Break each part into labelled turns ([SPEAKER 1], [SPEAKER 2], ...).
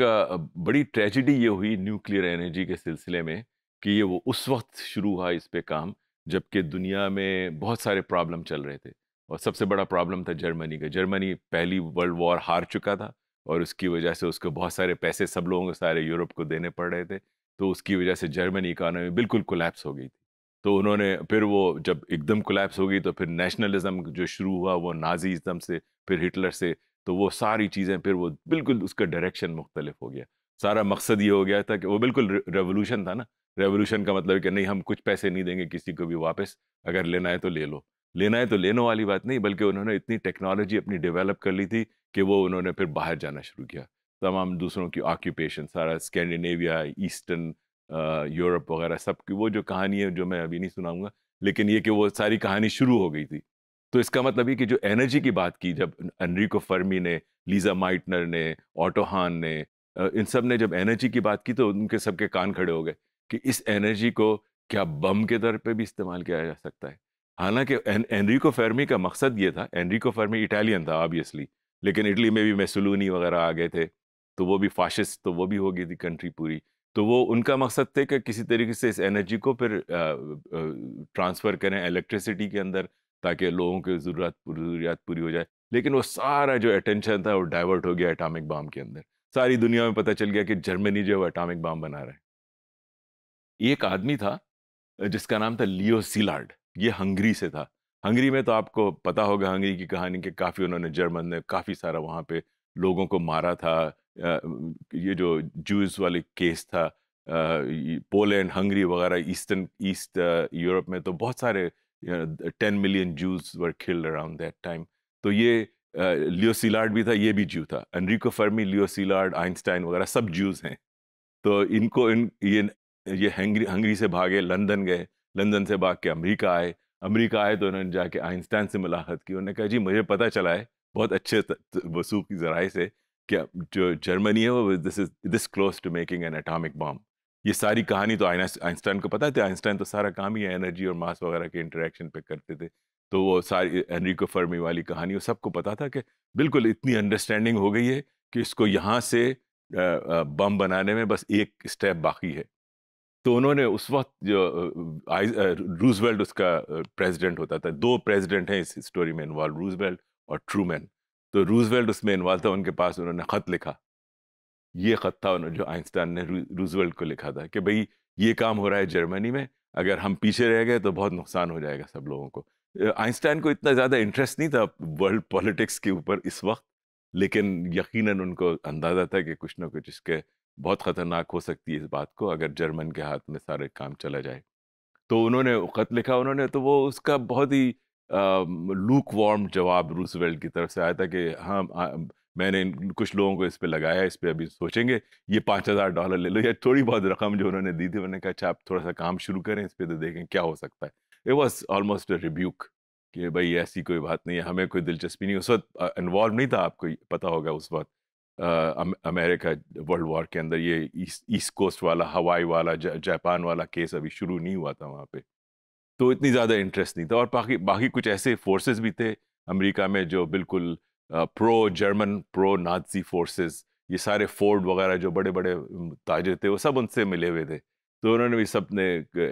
[SPEAKER 1] एक बड़ी ट्रेजिडी ये हुई न्यूक्लियर एनर्जी के सिलसिले में कि ये वो उस वक्त शुरू हुआ इस पर काम जबकि दुनिया में बहुत सारे प्रॉब्लम चल रहे थे और सबसे बड़ा प्रॉब्लम था जर्मनी का जर्मनी पहली वर्ल्ड वॉर हार चुका था और उसकी वजह से उसको बहुत सारे पैसे सब लोगों को सारे यूरोप को देने पड़ रहे थे तो उसकी वजह से जर्मनी इकानमी बिल्कुल कोलैप्स हो गई थी तो उन्होंने फिर वो जब एकदम कोलैप्स हो गई तो फिर नेशनलिज्म जो शुरू हुआ वो नाजीज़म से फिर हिटलर से तो वो सारी चीज़ें फिर वो बिल्कुल उसका डायरेक्शन मुख्तलिफ हो गया सारा मकसद ये हो गया था कि वो बिल्कुल रेवोल्यूशन था ना रेवोल्यूशन का मतलब कि नहीं हम कुछ पैसे नहीं देंगे किसी को भी वापस अगर लेना है तो ले लो लेना है तो लेने वाली बात नहीं बल्कि उन्होंने इतनी टेक्नोलॉजी अपनी डेवलप कर ली थी कि वो उन्होंने फिर बाहर जाना शुरू किया तमाम दूसरों की ऑक्यूपेशन सारा स्कैंडिनेविया ईस्टर्न यूरोप वगैरह सब की वो जो कहानी है जो मैं अभी नहीं सुनाऊंगा लेकिन ये कि वो सारी कहानी शुरू हो गई थी तो इसका मतलब ये कि जो एनर्जी की बात की जब एनरिको फर्मी ने लीजा माइटनर ने ऑटोहान ने इन सब ने जब एनर्जी की बात की तो उनके सबके कान खड़े हो गए कि इस एनर्जी को क्या बम के तौर पे भी इस्तेमाल किया जा सकता है हालांकि एन, एनरिको फर्मी का मकसद ये था एनरिको फर्मी इटालियन था ऑब्वियसली लेकिन इटली में भी मैसलूनी वगैरह आ गए थे तो वो भी फाशिस्ट तो वो भी हो गई थी कंट्री पूरी तो वो उनका मकसद थे कि किसी तरीके से इस एनर्जी को फिर ट्रांसफ़र करें इलेक्ट्रिसिटी के अंदर ताकि लोगों की ज़रूरत ज़रूरियात पूरी हो जाए लेकिन वो सारा जो अटेंशन था वो डाइवर्ट हो गया अटामिक बम के अंदर सारी दुनिया में पता चल गया कि जर्मनी जो है एटामिक बम बना रहा है एक आदमी था जिसका नाम था लियो सिलार्ड ये हंगरी से था हंगरी में तो आपको पता होगा हंगरी की कहानी के काफ़ी उन्होंने जर्मन ने काफ़ी सारा वहाँ पे लोगों को मारा था ये जो जूस वाले केस था पोलैंड हंगरी वगैरह ईस्टर्न ईस्ट यूरोप में तो बहुत सारे ten million Jews were Jews around that time तो ये लियो सीलार्ड भी था ये भी जू था अनरिको फर्मी लियो सीलार्ड आइंस्टाइन वगैरह सब जूस हैं तो इनको इन ये ये हंगरी हंगरी से भागे लंदन गए लंदन से भाग के अमेरिका आए अमेरिका आए तो उन्होंने जाके आइंस्टाइन से मुलाकात की उन्होंने कहा जी मुझे पता चला है बहुत अच्छे वसूख की जराए से कि जो जर्मनी है वो this is this close to making an atomic bomb ये सारी कहानी तो आइंस्टाइन को पता थी तो आइंस्टाइन तो सारा काम ही है एनर्जी और मास वगैरह के इंटरेक्शन पे करते थे तो वो सारी को फर्मी वाली कहानी वो सबको पता था कि बिल्कुल इतनी अंडरस्टैंडिंग हो गई है कि इसको यहाँ से बम बनाने में बस एक स्टेप बाकी है तो उन्होंने उस वक्त जो रूजवेल्ट उसका प्रेसिडेंट होता था दो प्रेसिडेंट हैं इस स्टोरी में इन्वॉल्व रूजवेल्ट और ट्रूमैन तो रूजवेल्ट उसमें इन्वॉल्व था उनके पास उन्होंने ख़त लिखा ये खत था जो आइंस्टाइन ने रूजवेल्ट को लिखा था कि भाई ये काम हो रहा है जर्मनी में अगर हम पीछे रह गए तो बहुत नुकसान हो जाएगा सब लोगों को आइंस्टाइन को इतना ज़्यादा इंटरेस्ट नहीं था वर्ल्ड पॉलिटिक्स के ऊपर इस वक्त लेकिन यकीनन उनको अंदाज़ा था कि कुछ ना कुछ इसके बहुत ख़तरनाक हो सकती है इस बात को अगर जर्मन के हाथ में सारे काम चला जाए तो उन्होंने खत लिखा उन्होंने तो वो उसका बहुत ही लूक वार्म जवाब रूसवेल्ट की तरफ से आया था कि हाँ मैंने कुछ लोगों को इस पर लगाया इस पर अभी सोचेंगे ये पाँच हज़ार डॉलर ले लो या थोड़ी बहुत रकम जो उन्होंने दी थी उन्होंने कहा अच्छा आप थोड़ा सा काम शुरू करें इस पर तो देखें क्या हो सकता है इट वॉज ऑलमोस्ट रिब्यूक कि भाई ऐसी कोई बात नहीं है हमें कोई दिलचस्पी नहीं उस वक्त इन्वॉल्व नहीं था आपको पता होगा उस वक्त अमेरिका वर्ल्ड वॉर के अंदर ये ईस्ट कोस्ट वाला हवाई वाला जापान वाला केस अभी शुरू नहीं हुआ था वहाँ पे तो इतनी ज़्यादा इंटरेस्ट नहीं था और बाकी बाकी कुछ ऐसे फोर्सेस भी थे अमेरिका में जो बिल्कुल pro German pro Nazi forces ये सारे फोर्ड वगैरह जो बड़े बड़े ताजर थे वो सब उनसे मिले हुए थे तो उन्होंने भी सब ने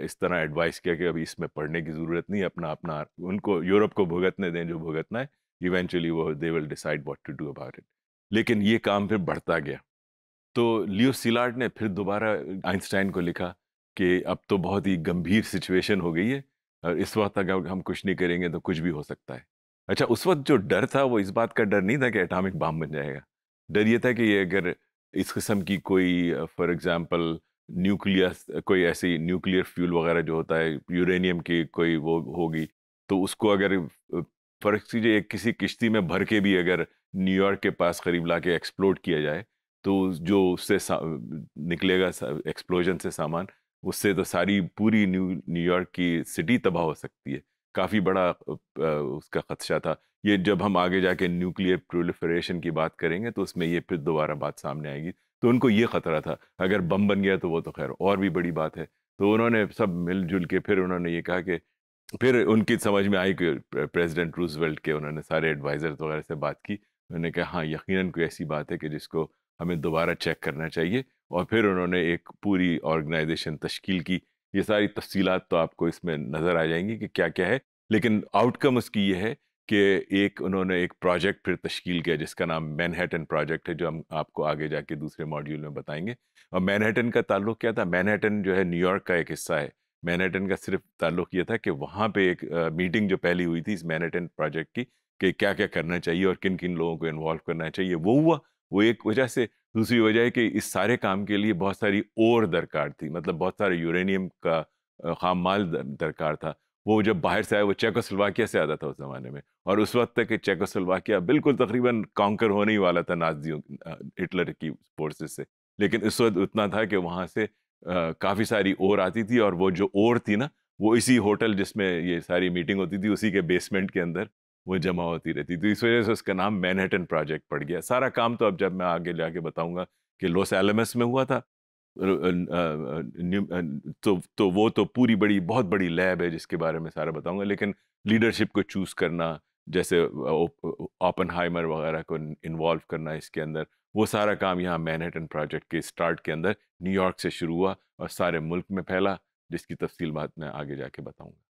[SPEAKER 1] इस तरह एडवाइस किया कि अभी इसमें पढ़ने की ज़रूरत नहीं अपना अपना उनको यूरोप को भुगतने दें जो भुगतना है इवेंचुअली वो they will decide what to do about it लेकिन ये काम फिर बढ़ता गया तो लियो सिलार्ड ने फिर दोबारा आइंस्टाइन को लिखा कि अब तो बहुत ही गंभीर सिचुएशन हो गई है और इस वक्त अगर हम कुछ नहीं करेंगे तो कुछ भी हो सकता है अच्छा उस वक्त जो डर था वो इस बात का डर नहीं था कि एटॉमिक बम बन जाएगा डर ये था कि ये अगर इस किस्म की कोई फॉर एग्जांपल न्यूक्लियर कोई ऐसी न्यूक्लियर फ्यूल वगैरह जो होता है यूरेनियम की कोई वो होगी तो उसको अगर फर्क कीजिए एक किसी किश्ती में भर के भी अगर न्यूयॉर्क के पास करीब ला के एक्सप्लोड किया जाए तो जो उससे निकलेगा एक्सप्लोजन से सामान उससे तो सारी पूरी न्यू न्यूयॉर्क की सिटी तबाह हो सकती है काफ़ी बड़ा उसका खदशा था ये जब हम आगे जाके न्यूक्लियर प्रोलिफरेशन की बात करेंगे तो उसमें ये फिर दोबारा बात सामने आएगी तो उनको ये ख़तरा था अगर बम बन गया तो वो तो खैर और भी बड़ी बात है तो उन्होंने सब मिलजुल के फिर उन्होंने ये कहा कि फिर उनकी समझ में आई कि प्रेसिडेंट रूजवेल्ट के उन्होंने सारे एडवाइज़र वगैरह से बात की उन्होंने कहा हाँ यकीनन कोई ऐसी बात है कि जिसको हमें दोबारा चेक करना चाहिए और फिर उन्होंने एक पूरी ऑर्गेनाइजेशन तश्कील की ये सारी तफसीलात तो आपको इसमें नज़र आ जाएंगी कि क्या क्या है लेकिन आउटकम उसकी ये है कि एक उन्होंने एक प्रोजेक्ट फिर तश्कील किया जिसका नाम मैनहेटन प्रोजेक्ट है जो हम आपको आगे जाके दूसरे मॉड्यूल में बताएंगे और मैनहेटन का ताल्लुक क्या था मैनहेटन जो है न्यूयॉर्क का एक हिस्सा है मैनहेटन का सिर्फ ताल्लुक ये था कि वहाँ पे एक मीटिंग जो पहली हुई थी इस मैनहेटन प्रोजेक्ट की कि क्या क्या करना चाहिए और किन किन लोगों को इन्वॉल्व करना चाहिए वो हुआ वो एक वजह से दूसरी वजह है कि इस सारे काम के लिए बहुत सारी और दरकार थी मतलब बहुत सारे यूरेनियम का खाम माल दरकार था वो जब बाहर से आया वो सलवाकिया से आता था उस ज़माने में और उस वक्त तक सलवाकिया बिल्कुल तकरीबन काउंकर होने ही वाला था नाजियों हिटलर की फोर्सेस से लेकिन इस वक्त उतना था कि वहाँ से काफ़ी सारी ओर आती थी और वो जो ओर थी ना वो इसी होटल जिसमें ये सारी मीटिंग होती थी उसी के बेसमेंट के अंदर वो जमा होती रहती तो इस वजह से उसका नाम मैनहटन प्रोजेक्ट पड़ गया सारा काम तो अब जब मैं आगे जाके बताऊंगा कि लॉस एलमस में हुआ था तो तो वो तो पूरी बड़ी बहुत बड़ी लैब है जिसके बारे में सारा बताऊंगा लेकिन लीडरशिप को चूज़ करना जैसे ओपन हाइमर वगैरह को इन्वॉल्व करना इसके अंदर वो सारा काम यहाँ मैनहटन प्रोजेक्ट के स्टार्ट के अंदर न्यूयॉर्क से शुरू हुआ और सारे मुल्क में फैला जिसकी तफसील बात मैं आगे जाके बताऊँगा